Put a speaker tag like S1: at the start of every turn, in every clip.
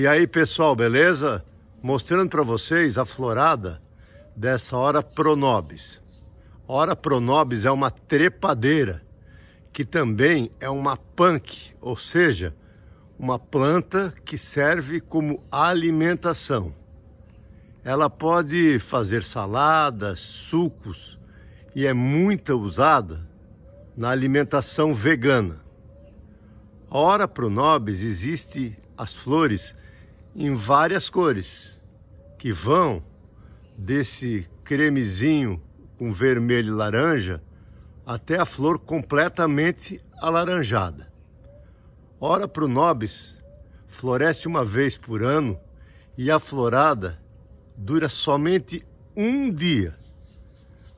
S1: E aí, pessoal, beleza? Mostrando para vocês a florada dessa hora Pronobis. Hora Pronobis é uma trepadeira, que também é uma punk, ou seja, uma planta que serve como alimentação. Ela pode fazer saladas, sucos e é muito usada na alimentação vegana. A hora Pronobis existe as flores em várias cores, que vão desse cremezinho com vermelho e laranja até a flor completamente alaranjada. Ora para o nobis floresce uma vez por ano e a florada dura somente um dia,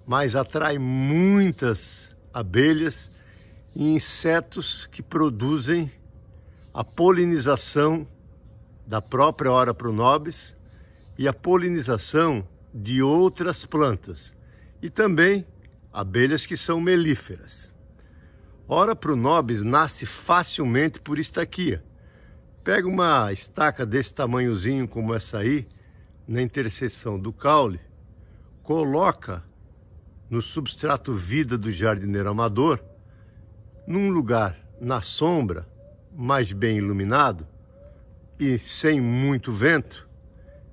S1: mas atrai muitas abelhas e insetos que produzem a polinização da própria hora pronobis e a polinização de outras plantas e também abelhas que são melíferas. Ora pronobis nasce facilmente por estaquia. Pega uma estaca desse tamanhozinho como essa aí, na interseção do caule, coloca no substrato vida do jardineiro amador, num lugar na sombra, mais bem iluminado, e sem muito vento,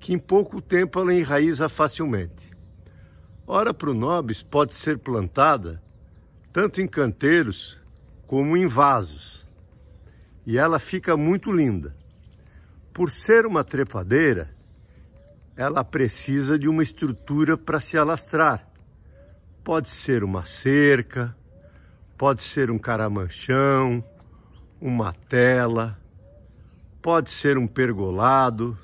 S1: que em pouco tempo ela enraiza facilmente. Ora para o nobis pode ser plantada tanto em canteiros como em vasos, e ela fica muito linda. Por ser uma trepadeira, ela precisa de uma estrutura para se alastrar. Pode ser uma cerca, pode ser um caramanchão, uma tela, pode ser um pergolado.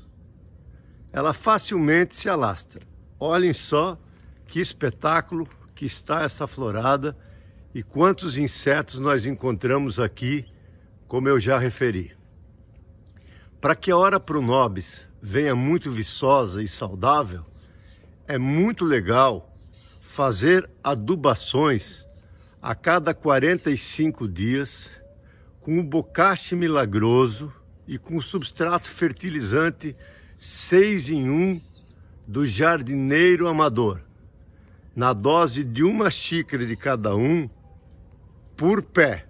S1: Ela facilmente se alastra. Olhem só que espetáculo que está essa florada e quantos insetos nós encontramos aqui, como eu já referi. Para que a hora nobis venha muito viçosa e saudável, é muito legal fazer adubações a cada 45 dias com o bocache milagroso e com substrato fertilizante 6 em 1 do jardineiro amador, na dose de uma xícara de cada um por pé.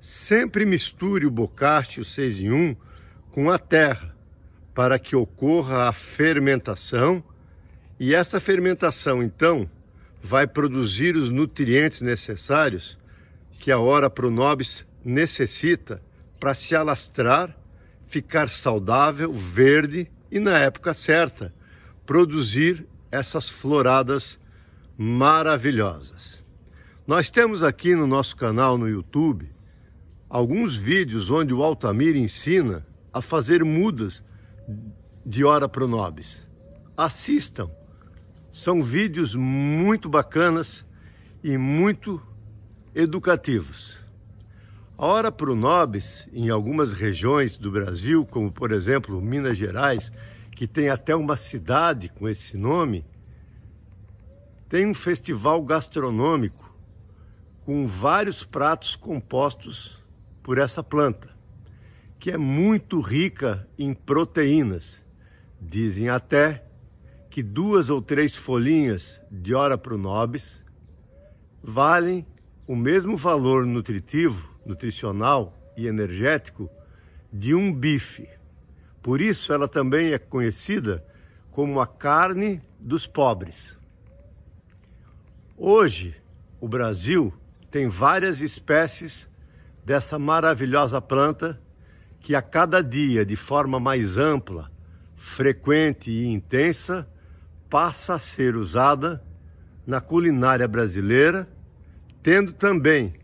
S1: Sempre misture o o 6 em 1 com a terra para que ocorra a fermentação e essa fermentação então vai produzir os nutrientes necessários que a hora pronobis necessita para se alastrar ficar saudável, verde e, na época certa, produzir essas floradas maravilhosas. Nós temos aqui no nosso canal no YouTube alguns vídeos onde o Altamir ensina a fazer mudas de Ora Pronobis. Assistam, são vídeos muito bacanas e muito educativos. Ora, para o Nobis, em algumas regiões do Brasil, como por exemplo Minas Gerais, que tem até uma cidade com esse nome, tem um festival gastronômico com vários pratos compostos por essa planta, que é muito rica em proteínas. Dizem até que duas ou três folhinhas de ora pro nobis valem o mesmo valor nutritivo, nutricional e energético de um bife. Por isso ela também é conhecida como a carne dos pobres. Hoje, o Brasil tem várias espécies dessa maravilhosa planta que a cada dia, de forma mais ampla, frequente e intensa, passa a ser usada na culinária brasileira tendo também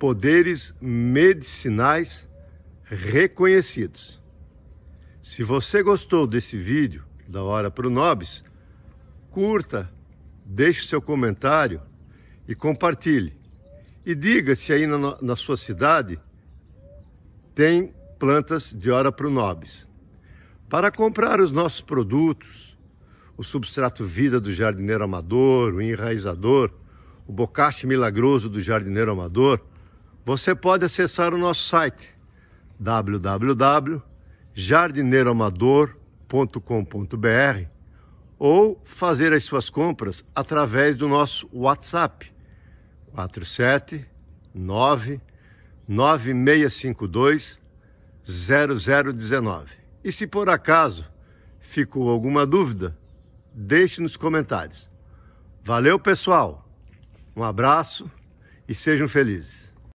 S1: poderes medicinais reconhecidos. Se você gostou desse vídeo da Hora Pro Nobis, curta, deixe seu comentário e compartilhe. E diga se aí na, na sua cidade tem plantas de Hora Pro Nobis. Para comprar os nossos produtos, o substrato vida do jardineiro amador, o enraizador, o Bocache Milagroso do Jardineiro Amador, você pode acessar o nosso site www.jardineiroamador.com.br ou fazer as suas compras através do nosso WhatsApp 479 9652 0019. E se por acaso ficou alguma dúvida, deixe nos comentários. Valeu, pessoal! Um abraço e sejam felizes.